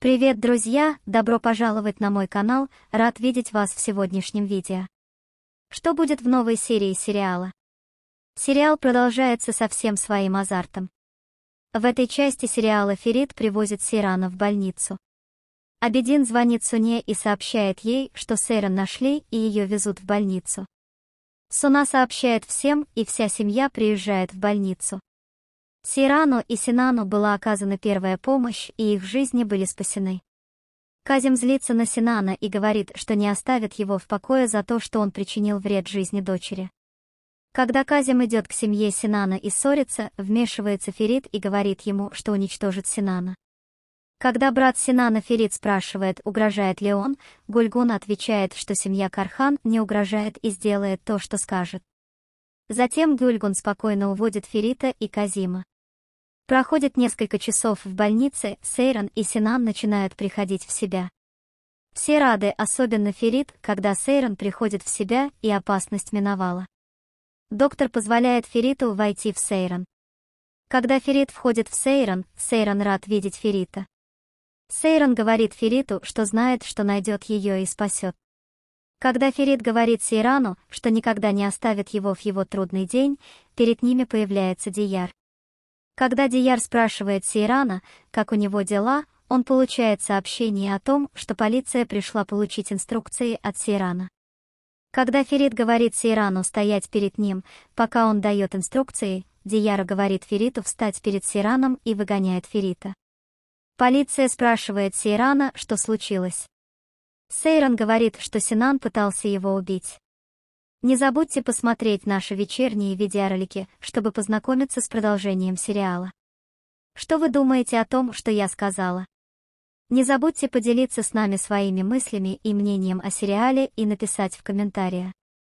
Привет, друзья! Добро пожаловать на мой канал, рад видеть вас в сегодняшнем видео. Что будет в новой серии сериала? Сериал продолжается со всем своим азартом. В этой части сериала Ферит привозит Сирана в больницу. Абедин звонит Суне и сообщает ей, что Сейран нашли и ее везут в больницу. Суна сообщает всем, и вся семья приезжает в больницу. Сирану и Синану была оказана первая помощь, и их жизни были спасены. Казим злится на Синана и говорит, что не оставит его в покое за то, что он причинил вред жизни дочери. Когда Казим идет к семье Синана и ссорится, вмешивается Ферит и говорит ему, что уничтожит Синана. Когда брат Синана Ферит спрашивает, угрожает ли он, Гульгун отвечает, что семья Кархан не угрожает и сделает то, что скажет. Затем Гульгун спокойно уводит Ферита и Казима. Проходит несколько часов в больнице, Сейрон и Синан начинают приходить в себя. Все рады, особенно Ферит, когда Сейрон приходит в себя и опасность миновала. Доктор позволяет Фериту войти в Сейрон. Когда Ферит входит в Сейрон, Сейрон рад видеть Ферита. Сейрон говорит Фериту, что знает, что найдет ее и спасет. Когда Ферит говорит Сейрану, что никогда не оставит его в его трудный день, перед ними появляется Дияр. Когда Дияр спрашивает Сейрана, как у него дела, он получает сообщение о том, что полиция пришла получить инструкции от Сейрана. Когда Ферит говорит Сейрану стоять перед ним, пока он дает инструкции, Дияра говорит Фериту встать перед Сейраном и выгоняет Ферита. Полиция спрашивает Сейрана, что случилось. Сейран говорит, что Синан пытался его убить. Не забудьте посмотреть наши вечерние видеоролики, чтобы познакомиться с продолжением сериала. Что вы думаете о том, что я сказала? Не забудьте поделиться с нами своими мыслями и мнением о сериале и написать в комментариях.